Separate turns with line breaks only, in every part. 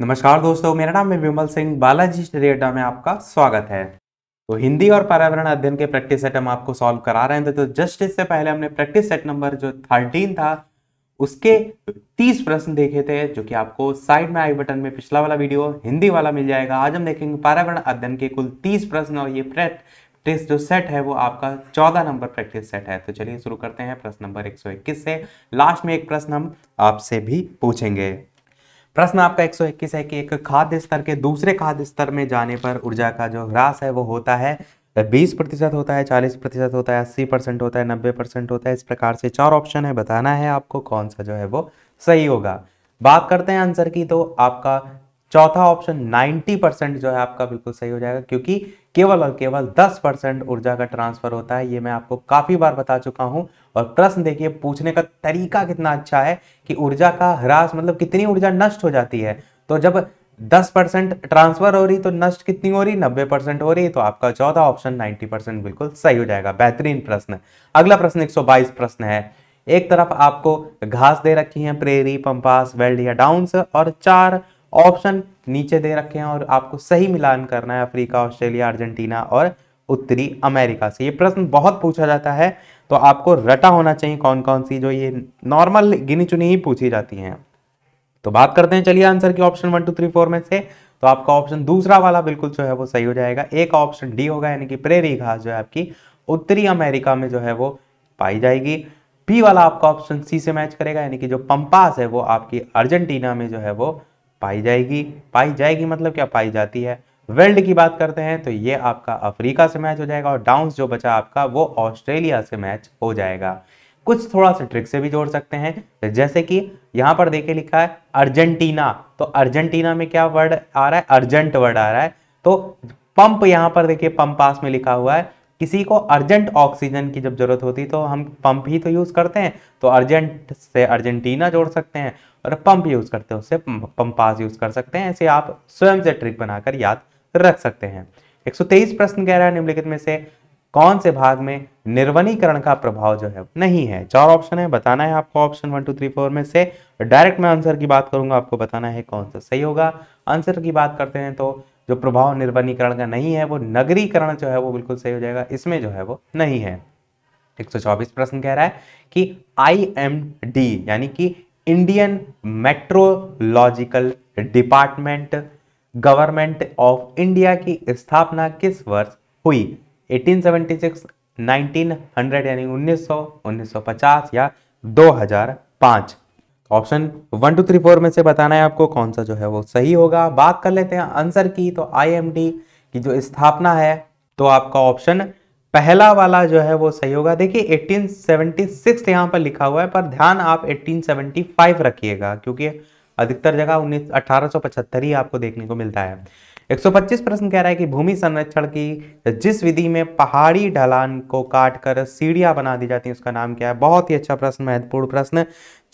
नमस्कार दोस्तों मेरा नाम है विमल सिंह बालाजी डेटा में आपका स्वागत है तो हिंदी और पर्यावरण अध्ययन के प्रैक्टिस सेट हम आपको सॉल्व करा रहे थे तो जस्ट इससे पहले हमने प्रैक्टिस सेट नंबर जो थर्टीन था उसके तीस प्रश्न देखे थे जो कि आपको साइड में आई बटन में पिछला वाला वीडियो हिंदी वाला मिल जाएगा आज हम देखेंगे पर्यावरण अध्ययन के कुल तीस प्रश्न और ये प्रैक्टिस जो सेट है वो आपका चौदह नंबर प्रैक्टिस सेट है तो चलिए शुरू करते हैं प्रश्न नंबर एक सौ इक्कीस से लास्ट में एक प्रश्न हम आपसे भी पूछेंगे प्रश्न आपका 121 है कि एक खाद्य स्तर के दूसरे खाद्य स्तर में जाने पर ऊर्जा का जो ह्रास है वो होता है तो बीस प्रतिशत होता है चालीस प्रतिशत होता है अस्सी परसेंट होता है नब्बे परसेंट होता है इस प्रकार से चार ऑप्शन है बताना है आपको कौन सा जो है वो सही होगा बात करते हैं आंसर की तो आपका चौथा ऑप्शन 90 परसेंट जो है आपका बिल्कुल सही हो जाएगा क्योंकि केवल और केवल 10 परसेंट ऊर्जा का ट्रांसफर होता है ये मैं आपको काफ़ी बार बता चुका हूं और प्रश्न देखिए पूछने का तरीका कितना अच्छा है कि ऊर्जा का ह्रास मतलब कितनी ऊर्जा नष्ट हो जाती है तो जब 10 परसेंट ट्रांसफर हो रही तो नष्ट कितनी हो रही 90 परसेंट हो रही तो आपका चौथा ऑप्शन 90 परसेंट बिल्कुल सही हो जाएगा बेहतरीन प्रश्न अगला प्रश्न 122 प्रश्न है एक तरफ आपको घास दे रखी है प्रेरी पंपास वेल्ड या डाउन और चार ऑप्शन नीचे दे रखे हैं और आपको सही मिलान करना है अफ्रीका ऑस्ट्रेलिया अर्जेंटीना और उत्तरी अमेरिका से ये प्रश्न बहुत पूछा जाता है तो आपको रटा होना चाहिए कौन कौन सी जो ये नॉर्मल गिनी चुनी ही पूछी जाती हैं तो बात करते हैं चलिए आंसर की option one two three four में से तो आपका ऑप्शन दूसरा वाला बिल्कुल जो है वो सही हो जाएगा एक ऑप्शन डी होगा यानी कि प्रेरी घास जो है आपकी उत्तरी अमेरिका में जो है वो पाई जाएगी बी वाला आपका ऑप्शन सी से मैच करेगा यानी कि जो पंपास है वो आपकी अर्जेंटीना में जो है वो पाई जाएगी पाई जाएगी मतलब क्या पाई जाती है वर्ल्ड की बात करते हैं तो ये आपका अफ्रीका से मैच हो जाएगा और डाउंस जो बचा आपका वो ऑस्ट्रेलिया से मैच हो जाएगा कुछ थोड़ा सा ट्रिक से भी जोड़ सकते हैं जैसे कि यहाँ पर देखे लिखा है अर्जेंटीना तो अर्जेंटीना में क्या वर्ड आ रहा है अर्जेंट वर्ड आ रहा है तो पंप यहाँ पर देखिए पंप पास में लिखा हुआ है किसी को अर्जेंट ऑक्सीजन की जब जरूरत होती तो हम पंप ही तो यूज़ करते हैं तो अर्जेंट से अर्जेंटीना जोड़ सकते हैं और पंप यूज़ करते हैं उससे पंपास यूज़ कर सकते हैं ऐसे आप स्वयं से ट्रिक बनाकर याद रख सकते हैं 123 प्रश्न कह रहा है निम्नलिखित में से कौन से भाग में निर्वनीकरण का प्रभाव जो है नहीं है चार ऑप्शन है बताना है आपको option one two three four में से डायरेक्ट मैं आंसर की बात करूंगा आपको बताना है कौन सा सही होगा आंसर की बात करते हैं तो जो प्रभाव निर्वनीकरण का नहीं है वो नगरीकरण जो है वो बिल्कुल सही हो जाएगा इसमें जो है वो नहीं है 124 प्रश्न कह रहा है कि आई यानी कि Indian meteorological department government of India की स्थापना किस वर्ष हुई 1876, 1900 यानी 1900, 1950 या 2005 option one two three four में से बताना है आपको कौन सा जो है वो सही होगा बात कर लेते हैं आंसर की तो आईएमडी की जो स्थापना है तो आपका ऑप्शन पहला वाला जो है वो सही होगा देखिए 1876 यहाँ पर लिखा हुआ है पर ध्यान आप 1875 रखिएगा क्योंकि अधिकतर जगह उन्नीस अठारह ही आपको देखने को मिलता है 125 प्रश्न कह रहा है कि भूमि संरक्षण की जिस विधि में पहाड़ी ढलान को काट कर सीढ़िया बना दी जाती हैं उसका नाम क्या है बहुत ही अच्छा प्रश्न महत्वपूर्ण प्रश्न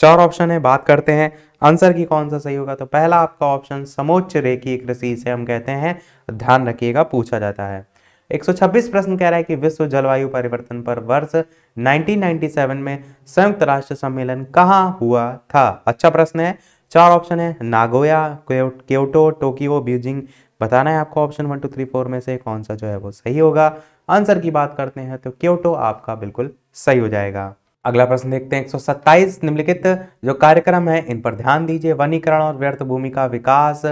चार ऑप्शन है बात करते हैं आंसर की कौन सा सही होगा तो पहला आपका ऑप्शन समोच्च रेखी कृषि इसे हम कहते हैं ध्यान रखिएगा पूछा जाता है 126 प्रश्न कह रहा है कि विश्व जलवायु परिवर्तन पर वर्ष 1997 में संयुक्त राष्ट्र सम्मेलन कहाँ हुआ था अच्छा प्रश्न है चार ऑप्शन है नागोया क्योटो टोकियो बीजिंग बताना है आपको option one two three four में से कौन सा जो है वो सही होगा आंसर की बात करते हैं तो क्योटो आपका बिल्कुल सही हो जाएगा अगला प्रश्न देखते हैं 127 निम्नलिखित जो कार्यक्रम है इन पर ध्यान दीजिए वनीकरण और व्यर्थ भूमि का विकास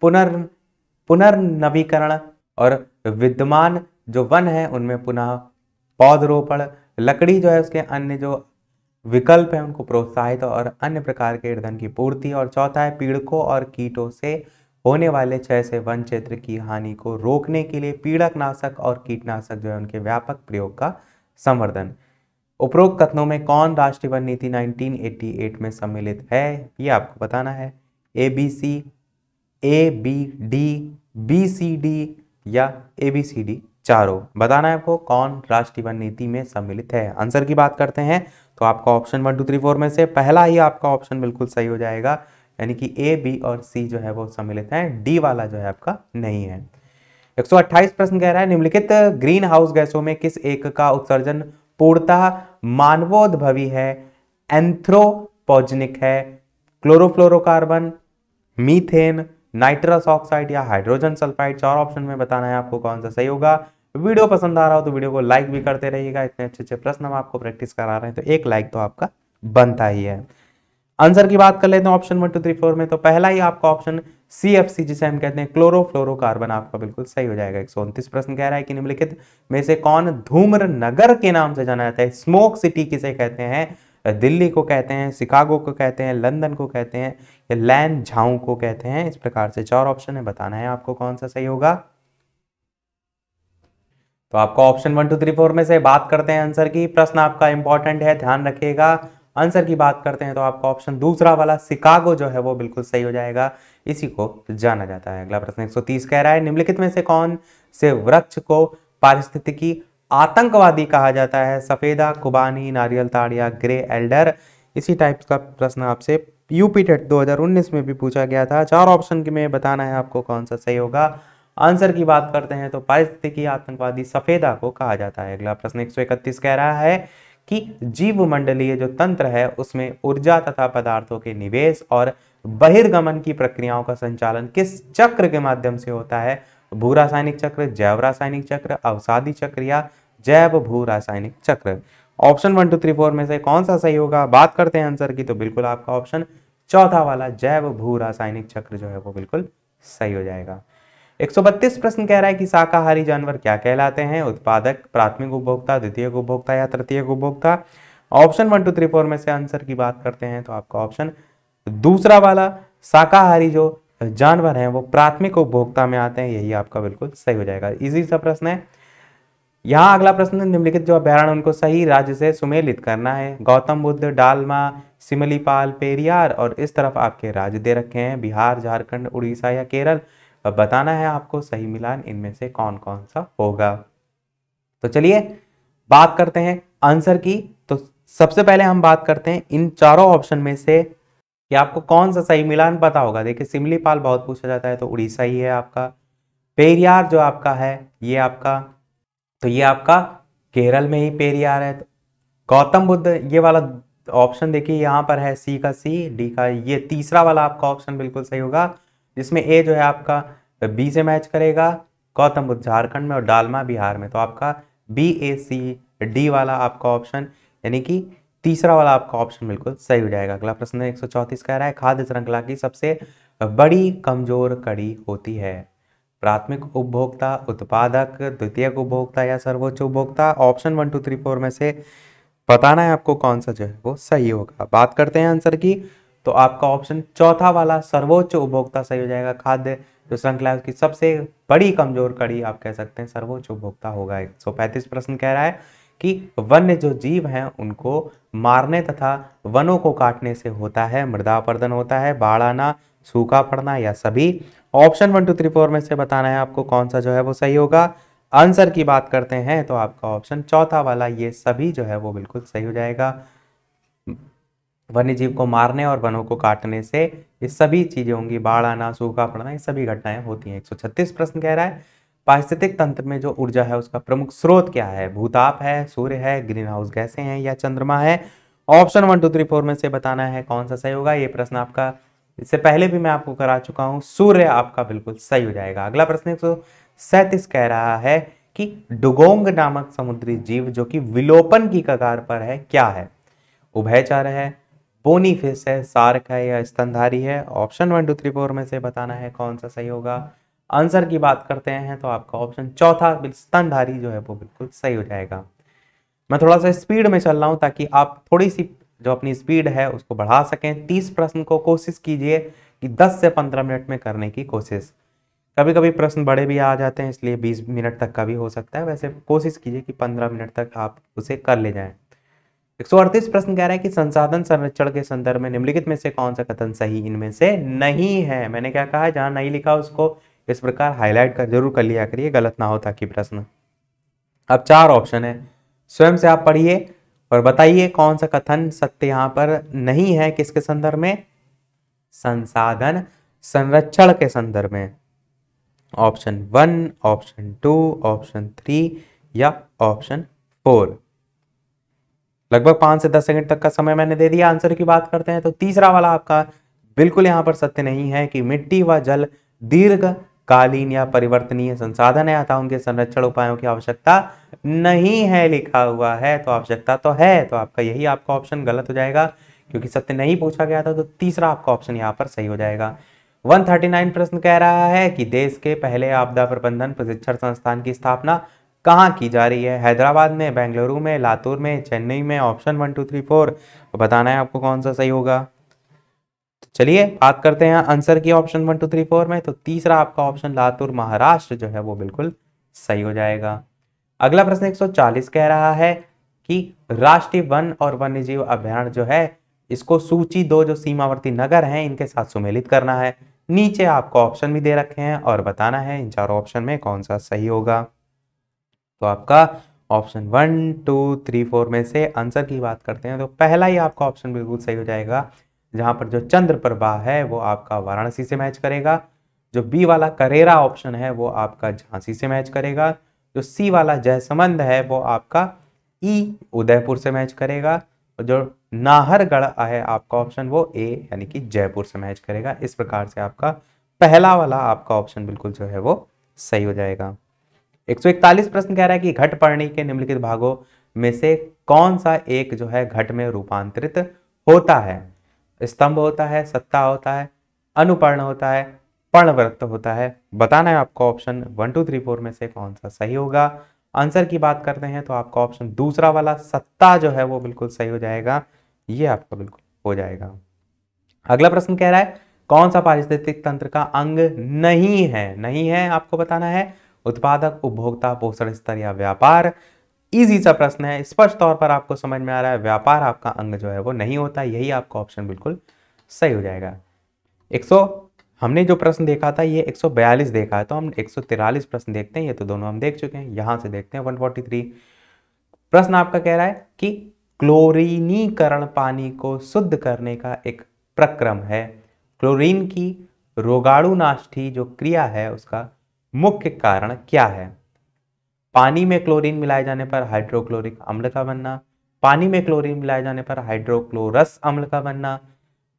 पुनर् पुनर्नवीकरण और तो विद्यमान जो वन है उनमें पुनः पौधरोपण लकड़ी जो है उसके अन्य जो विकल्प है उनको प्रोत्साहित और अन्य प्रकार के ईर्धन की पूर्ति और चौथा है पीड़कों और कीटों से होने वाले क्षय से वन क्षेत्र की हानि को रोकने के लिए पीड़क नाशक और कीटनाशक जो है उनके व्यापक प्रयोग का संवर्धन उपरोक्त कथनों में कौन राष्ट्रीय वन नीति 1988 में सम्मिलित है ये आपको बताना है A B C A B D B C D या ए बी सी डी चारों बताना है आपको कौन राष्ट्रीय वन नीति में सम्मिलित है आंसर की बात करते हैं तो आपका option one two three four में से पहला ही आपका ऑप्शन बिल्कुल सही हो जाएगा यानी कि ए बी और सी जो है वो सम्मिलित है डी वाला जो है आपका नहीं है 128 प्रश्न कह रहा है निम्नलिखित ग्रीन हाउस गैसों में किस एक का उत्सर्जन पूर्णतः मानवोद्भवी है एंथ्रोपोजनिक है क्लोरोफ्लोरोकार्बन मीथेन नाइट्रस ऑक्साइड या हाइड्रोजन सल्फाइड चार ऑप्शन में बताना है आपको कौन सा सही होगा वीडियो पसंद आ रहा हो तो वीडियो को लाइक भी करते रहिएगा इतने अच्छे अच्छे प्रश्न हम आपको प्रैक्टिस करा रहे हैं तो एक लाइक तो आपका बनता ही है आंसर की बात कर लेते हैं option one two three four में तो पहला ही आपका ऑप्शन सी एफ सी जिसे हम कहते हैं क्लोरोफ्लोरोकार्बन आपका बिल्कुल सही हो जाएगा एक सौ उनतीस प्रश्न कह रहा है कि निम्नलिखित में से कौन धूम्र नगर के नाम से जाना जाता है स्मोक सिटी किसे कहते हैं दिल्ली को कहते हैं शिकागो को कहते हैं लंदन को कहते हैं या लैन झाऊ को कहते हैं इस प्रकार से चार ऑप्शन है बताना है आपको कौन सा सही होगा तो आपको option one two three four में से बात करते हैं आंसर की प्रश्न आपका इंपॉर्टेंट है ध्यान रखिएगा आंसर की बात करते हैं तो आपका ऑप्शन दूसरा वाला शिकागो जो है वो बिल्कुल सही हो जाएगा इसी को जाना जाता है अगला प्रश्न 130 कह रहा है निम्नलिखित में से कौन से वृक्ष को पारिस्थितिकी आतंकवादी कहा जाता है सफ़ेदा कुबानी नारियल ताड़ या ग्रे एल्डर इसी टाइप का प्रश्न आपसे यूपी टेट दो में भी पूछा गया था चार ऑप्शन में बताना है आपको कौन सा सही होगा आंसर की बात करते हैं तो पारिस्थितिकी आतंकवादी सफ़ेदा को कहा जाता है अगला प्रश्न एक कह रहा है कि जीव मंडलीय जो तंत्र है उसमें ऊर्जा तथा पदार्थों के निवेश और बहिर्गमन की प्रक्रियाओं का संचालन किस चक्र के माध्यम से होता है भू रासायनिक चक्र जैव रासायनिक चक्र अवसादी चक्र या जैव भू रासायनिक चक्र option one two three four में से कौन सा सही होगा बात करते हैं आंसर की तो बिल्कुल आपका ऑप्शन चौथा वाला जैव भू रासायनिक चक्र जो है वो बिल्कुल सही हो जाएगा 132 प्रश्न कह रहा है कि शाकाहारी जानवर क्या कहलाते हैं उत्पादक प्राथमिक उपभोक्ता द्वितीय उपभोक्ता या तृतीय उपभोक्ता option one two three four में से आंसर की बात करते हैं तो आपका ऑप्शन दूसरा वाला शाकाहारी जो जानवर हैं वो प्राथमिक उपभोक्ता में आते हैं यही आपका बिल्कुल सही हो जाएगा इजी सा प्रश्न है यहाँ अगला प्रश्न निम्नलिखित जो अभ्यारण उनको सही राज्य से सुमेलित करना है गौतम बुद्ध डालमा सिमलीपाल पेरियार और इस तरफ आपके राज्य दे रखे हैं बिहार झारखंड उड़ीसा या केरल बताना है आपको सही मिलान इनमें से कौन कौन सा होगा तो चलिए बात करते हैं आंसर की तो सबसे पहले हम बात करते हैं इन चारों ऑप्शन में से कि आपको कौन सा सही मिलान पता होगा देखिए सिमलीपाल बहुत पूछा जाता है तो उड़ीसा ही है आपका पेरियार जो आपका है ये आपका तो ये आपका केरल में ही पेरियार है तो गौतम बुद्ध ये वाला ऑप्शन देखिए यहाँ पर है सी का सी डी का ये तीसरा वाला आपका ऑप्शन बिल्कुल सही होगा जिसमें ए जो है आपका बी से मैच करेगा गौतम बुद्ध झारखंड में और डालमा बिहार में तो आपका बी ए सी डी वाला आपका ऑप्शन यानी कि तीसरा वाला आपका ऑप्शन बिल्कुल सही हो जाएगा अगला प्रश्न एक कह रहा है खाद्य श्रृंखला की सबसे बड़ी कमजोर कड़ी होती है प्राथमिक उपभोक्ता उत्पादक द्वितीय उपभोक्ता या सर्वोच्च उपभोक्ता option one two three four में से बताना है आपको कौन सा जो है वो सही होगा बात करते हैं आंसर की तो आपका ऑप्शन चौथा वाला सर्वोच्च उपभोक्ता सही हो जाएगा खाद्य जो श्रृंखला उसकी सबसे बड़ी कमजोर कड़ी आप कह सकते हैं सर्वोच्च उपभोक्ता होगा एक सौ पैंतीस प्रश्न कह रहा है कि वन्य जो जीव हैं उनको मारने तथा वनों को काटने से होता है मृदा अपर्दन होता है बाढ़ आना सूखा पड़ना या सभी option one two three four में से बताना है आपको कौन सा जो है वो सही होगा आंसर की बात करते हैं तो आपका ऑप्शन चौथा वाला ये सभी जो है वो बिल्कुल सही हो जाएगा वन्य जीव को मारने और वनों को काटने से ये सभी चीज़ें होंगी बाढ़ आना सूखा पड़ना ये सभी घटनाएं होती हैं 136 प्रश्न कह रहा है पारिस्थितिक तंत्र में जो ऊर्जा है उसका प्रमुख स्रोत क्या है भूताप है सूर्य है ग्रीन हाउस गैसे हैं या चंद्रमा है option one two three four में से बताना है कौन सा सही होगा ये प्रश्न आपका इससे पहले भी मैं आपको करा चुका हूँ सूर्य आपका बिल्कुल सही हो जाएगा अगला प्रश्न एक कह रहा है कि डुगोंग नामक समुद्री जीव जो कि विलोपन की कगार पर है क्या है उभयचर है बोनी फिश है सार्क है या स्तनधारी है option one two three four में से बताना है कौन सा सही होगा आंसर की बात करते हैं तो आपका ऑप्शन चौथा स्तनधारी जो है वो बिल्कुल सही हो जाएगा मैं थोड़ा सा स्पीड में चल रहा हूँ ताकि आप थोड़ी सी जो अपनी स्पीड है उसको बढ़ा सकें तीस प्रश्न को कोशिश कीजिए कि दस से पंद्रह मिनट में करने की कोशिश कभी कभी प्रश्न बड़े भी आ जाते हैं इसलिए बीस मिनट तक का भी हो सकता है वैसे कोशिश कीजिए कि पंद्रह मिनट तक आप उसे कर ले जाए एक सौ अड़तीस प्रश्न कह रहे हैं कि संसाधन संरक्षण के संदर्भ में निम्नलिखित में से कौन सा कथन सही इनमें से नहीं है मैंने क्या कहा जहाँ नहीं लिखा उसको इस प्रकार हाईलाइट कर जरूर कर लिया करिए गलत ना हो ताकि प्रश्न अब चार ऑप्शन है स्वयं से आप पढ़िए और बताइए कौन सा कथन सत्य यहाँ पर नहीं है किसके संदर्भ में संसाधन संरक्षण के संदर्भ में option one option two option three या ऑप्शन फोर लगभग पांच से दस सेकंड तक का समय मैंने दे दिया आंसर की बात करते हैं तो तीसरा वाला आपका बिल्कुल यहां पर सत्य नहीं है कि मिट्टी व जल दीर्घ कालीन या परिवर्तनीय संसाधन है अतः उनके संरक्षण उपायों की आवश्यकता नहीं है लिखा हुआ है तो आवश्यकता तो है तो आपका यही आपका ऑप्शन गलत हो जाएगा क्योंकि सत्य नहीं पूछा गया था तो तीसरा आपका ऑप्शन यहाँ पर सही हो जाएगा 139 प्रश्न कह रहा है कि देश के पहले आपदा प्रबंधन प्रशिक्षण संस्थान की स्थापना कहाँ की जा रही है हैदराबाद में बेंगलुरु में लातूर में चेन्नई में option one two three four बताना है आपको कौन सा सही होगा चलिए बात करते हैं आंसर की option one two three four में तो तीसरा आपका ऑप्शन लातूर महाराष्ट्र जो है वो बिल्कुल सही हो जाएगा अगला प्रश्न 140 कह रहा है कि राष्ट्रीय वन और वन्य जीव अभ्यारण जो है इसको सूची दो जो सीमावर्ती नगर हैं इनके साथ सुमेलित करना है नीचे आपको ऑप्शन भी दे रखे हैं और बताना है इन चारों ऑप्शन में कौन सा सही होगा तो आपका option one two three four में से आंसर की बात करते हैं तो पहला ही आपका ऑप्शन बिल्कुल सही हो जाएगा जहां पर जो चंद्र प्रवाह है वो आपका वाराणसी से मैच करेगा जो बी वाला करेरा ऑप्शन है वो आपका झांसी से मैच करेगा जो सी वाला जयसमंद है वो आपका ई e उदयपुर से मैच करेगा और जो नाहरगढ़ है आपका ऑप्शन वो ए यानी कि जयपुर से मैच करेगा इस प्रकार से आपका पहला वाला आपका ऑप्शन बिल्कुल जो है वो सही हो जाएगा एक प्रश्न कह रहा है कि घट पर्णी के निम्नलिखित भागों में से कौन सा एक जो है घट में रूपांतरित होता है स्तंभ होता है सत्ता होता है अनुपर्ण होता है पर्णव्रत होता है बताना है आपको option one two three four में से कौन सा सही होगा आंसर की बात करते हैं तो आपका ऑप्शन दूसरा वाला सत्ता जो है वो बिल्कुल सही हो जाएगा ये आपका बिल्कुल हो जाएगा अगला प्रश्न कह रहा है कौन सा पारिस्थितिक तंत्र का अंग नहीं है नहीं है आपको बताना है उत्पादक उपभोक्ता पोषण स्तर या व्यापार इजी सा प्रश्न है स्पष्ट तौर पर आपको समझ में आ रहा है व्यापार आपका अंग जो है वो नहीं होता यही आपका ऑप्शन बिल्कुल सही हो जाएगा 100 हमने जो प्रश्न देखा था ये 142 देखा है तो हम 143 प्रश्न देखते हैं ये तो दोनों हम देख चुके हैं यहां से देखते हैं 143 प्रश्न आपका कह रहा है कि क्लोरीनीकरण पानी को शुद्ध करने का एक प्रक्रम है क्लोरीन की रोगाणुनाष्ठी जो क्रिया है उसका मुख्य कारण क्या है पानी में क्लोरीन मिलाए जाने पर हाइड्रोक्लोरिक अम्ल का बनना पानी में क्लोरीन मिलाए जाने पर हाइड्रोक्लोरस अम्ल का बनना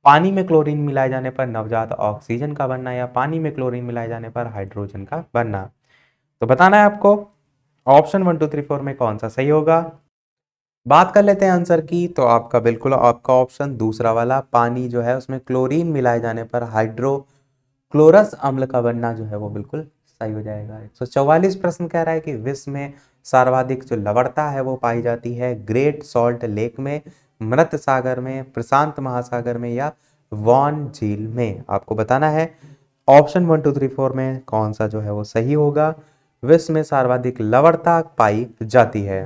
पानी में क्लोरीन मिलाए जाने पर नवजात ऑक्सीजन का बनना या पानी में क्लोरीन मिलाए जाने पर हाइड्रोजन का बनना तो बताना है आपको option one two three four में कौन सा सही होगा बात कर लेते हैं आंसर की तो आपका बिल्कुल आपका ऑप्शन दूसरा वाला पानी जो है उसमें क्लोरीन मिलाए जाने पर हाइड्रो क्लोरस अम्ल का बनना जो है वो बिल्कुल सही हो जाएगा एक प्रश्न कह रहा है कि विश्व में सर्वाधिक जो लवड़ता है वो पाई जाती है ग्रेट सॉल्ट लेक में मृत सागर में प्रशांत महासागर में या वॉन झील में आपको बताना है option one two three four में कौन सा जो है वो सही होगा विश्व में सर्वाधिक लवड़ता पाई जाती है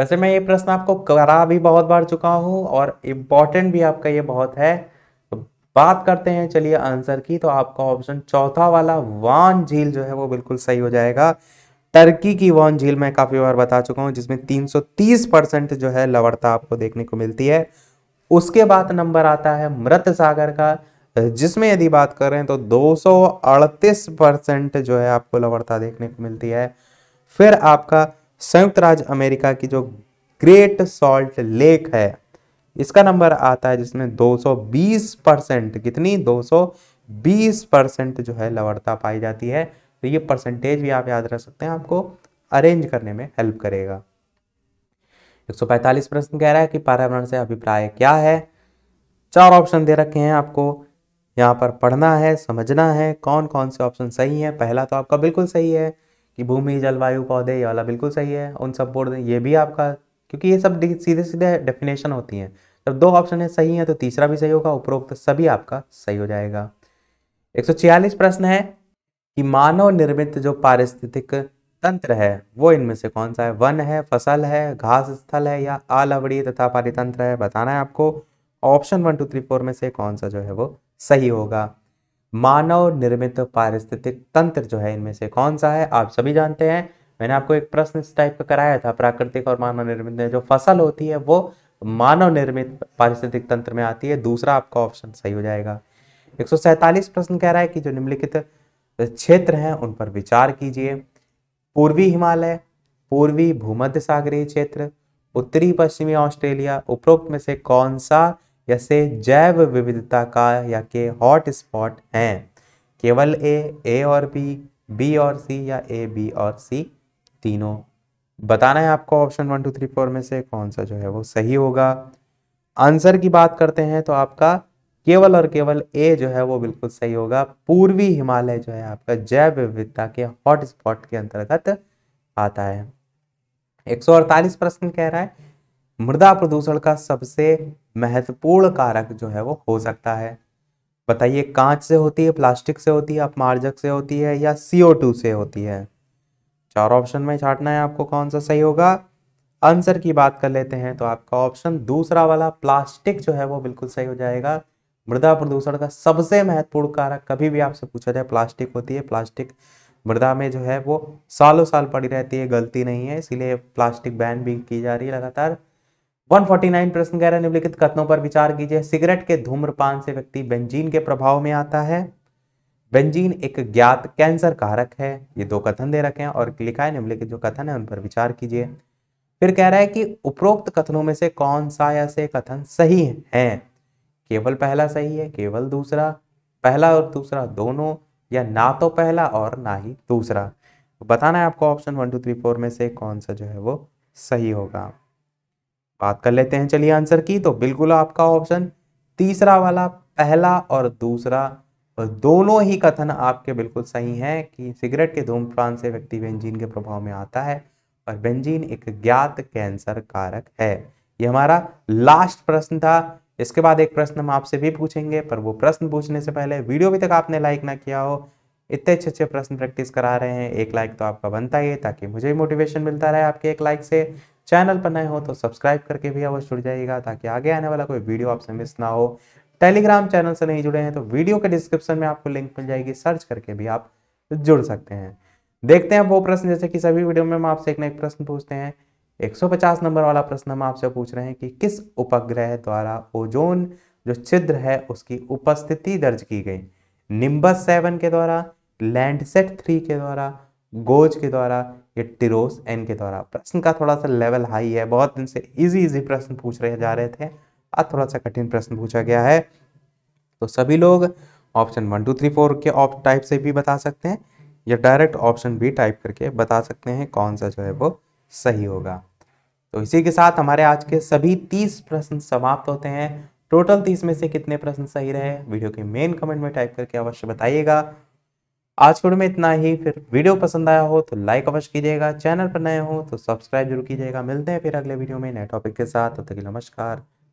वैसे मैं ये प्रश्न आपको करा भी बहुत बार चुका हूँ और इम्पोर्टेंट भी आपका ये बहुत है बात करते हैं चलिए आंसर की तो आपका ऑप्शन चौथा वाला वान झील जो है वो बिल्कुल सही हो जाएगा टर्की की वान झील मैं काफ़ी बार बता चुका हूं जिसमें 330 परसेंट जो है लवड़ता आपको देखने को मिलती है उसके बाद नंबर आता है मृत सागर का जिसमें यदि बात करें तो दो परसेंट जो है आपको लवड़ता देखने को मिलती है फिर आपका संयुक्त राज्य अमेरिका की जो ग्रेट सॉल्ट लेक है इसका नंबर आता है जिसमें 220 परसेंट कितनी 220 परसेंट जो है लवड़ता पाई जाती है तो ये परसेंटेज भी आप याद रख सकते हैं आपको अरेंज करने में हेल्प करेगा 145 प्रश्न कह रहा है कि पर्यावरण से अभिप्राय क्या है चार ऑप्शन दे रखे हैं आपको यहाँ पर पढ़ना है समझना है कौन कौन से ऑप्शन सही है पहला तो आपका बिल्कुल सही है कि भूमि जलवायु पौधे ये वाला बिल्कुल सही है उन सब बोर्ड ये भी आपका क्योंकि ये सब सीधे सीधे डेफिनेशन होती हैं जब दो ऑप्शन है सही है तो तीसरा भी सही होगा उपरोक्त सभी आपका सही हो जाएगा एक प्रश्न है कि मानव निर्मित जो पारिस्थितिक तंत्र है वो इनमें से कौन सा है वन है फसल है घास स्थल है या अलवड़ीय तथा पारितंत्र है बताना है आपको option one two three four में से कौन सा जो है वो सही होगा मानव निर्मित पारिस्थितिक तंत्र जो है इनमें से कौन सा है आप सभी जानते हैं मैंने आपको एक प्रश्न इस टाइप का कराया था प्राकृतिक और मानव निर्मित जो फसल होती है वो मानव निर्मित पारिस्थितिक तंत्र में आती है दूसरा आपका ऑप्शन सही हो जाएगा एक प्रश्न कह रहा है कि जो निम्नलिखित क्षेत्र हैं उन पर विचार कीजिए पूर्वी हिमालय पूर्वी भूमध्य सागरीय क्षेत्र उत्तरी पश्चिमी ऑस्ट्रेलिया उपरोक्त में से कौन सा जैसे जैव विविधता का या के हॉट स्पॉट हैं केवल ए ए और बी बी और सी या ए बी और सी तीनों बताना है आपको option one two three four में से कौन सा जो है वो सही होगा आंसर की बात करते हैं तो आपका केवल और केवल ए जो है वो बिल्कुल सही होगा पूर्वी हिमालय जो है आपका जैव विविधता के हॉटस्पॉट के अंतर्गत आता है अड़तालीस प्रश्न कह रहा है मृदा प्रदूषण का सबसे महत्वपूर्ण कारक जो है वो हो सकता है बताइए कांच से होती है प्लास्टिक से होती है अपमार्जक से होती है या सीओ से होती है चार ऑप्शन में छाटना है आपको कौन सा सही होगा आंसर की बात कर लेते हैं तो आपका ऑप्शन दूसरा वाला प्लास्टिक जो है वो बिल्कुल सही हो जाएगा मृदा प्रदूषण का सबसे महत्वपूर्ण कारक कभी भी आपसे पूछा जाए प्लास्टिक होती है प्लास्टिक मृदा में जो है वो सालों साल पड़ी रहती है गलती नहीं है इसीलिए प्लास्टिक बैन भी की जा रही है लगातार 149 प्रश्न कह रहे निम्नलिखित कथनों पर विचार कीजिए सिगरेट के धूम्रपान से व्यक्ति बेंजीन के प्रभाव में आता है बेंजीन एक ज्ञात कैंसर कारक है ये दो कथन दे रखे हैं और लिखा है निम्नलिखित जो कथन है उन पर विचार कीजिए फिर कह रहा है कि उपरोक्त कथनों में से कौन सा या से कथन सही है केवल पहला सही है केवल दूसरा पहला और दूसरा दोनों या ना तो पहला और ना ही दूसरा तो बताना है आपको option one two three four में से कौन सा जो है वो सही होगा बात कर लेते हैं चलिए आंसर की तो बिल्कुल आपका ऑप्शन तीसरा वाला पहला और दूसरा और तो दोनों ही कथन आपके बिल्कुल सही हैं कि सिगरेट के धूम्रपान से व्यक्ति बेंजीन के प्रभाव में आता है और बेंजीन एक ज्ञात कैंसर कारक है ये हमारा लास्ट प्रश्न था इसके बाद एक प्रश्न हम आपसे भी पूछेंगे पर वो प्रश्न पूछने से पहले वीडियो भी तक आपने लाइक ना किया हो इतने अच्छे अच्छे प्रश्न प्रैक्टिस करा रहे हैं एक लाइक तो आपका बनता ही है ताकि मुझे भी मोटिवेशन मिलता रहे आपके एक लाइक से चैनल पर नए हो तो सब्सक्राइब करके भी अवश्य जुड़ जाइएगा ताकि आगे आने वाला कोई वीडियो आपसे मिस ना हो टेलीग्राम चैनल से नहीं जुड़े हैं तो वीडियो के डिस्क्रिप्शन में आपको लिंक मिल जाएगी सर्च करके भी आप जुड़ सकते हैं देखते हैं वो प्रश्न जैसे कि सभी वीडियो में हम आपसे एक ना एक प्रश्न पूछते हैं 150 नंबर वाला प्रश्न हम आपसे पूछ रहे हैं कि किस उपग्रह द्वारा ओजोन जो छिद्र है उसकी उपस्थिति दर्ज की गई निम्बस सेवन के द्वारा लैंडसेट थ्री के द्वारा गोज के द्वारा या टिरोस एन के द्वारा प्रश्न का थोड़ा सा लेवल हाई है बहुत दिन से इजी इजी प्रश्न पूछ रहे जा रहे थे आज थोड़ा सा कठिन प्रश्न पूछा गया है तो सभी लोग option one two three four के ऑप्शन टाइप से भी बता सकते हैं या डायरेक्ट ऑप्शन बी टाइप करके बता सकते हैं कौन सा जो है वो सही होगा तो इसी के साथ हमारे आज के सभी तीस प्रश्न समाप्त होते हैं टोटल तीस में से कितने प्रश्न सही रहे वीडियो के मेन कमेंट में टाइप करके अवश्य बताइएगा आज के में इतना ही फिर वीडियो पसंद आया हो तो लाइक अवश्य कीजिएगा चैनल पर नए हो तो सब्सक्राइब जरूर कीजिएगा मिलते हैं फिर अगले वीडियो में नए टॉपिक के साथ तब तो तक नमस्कार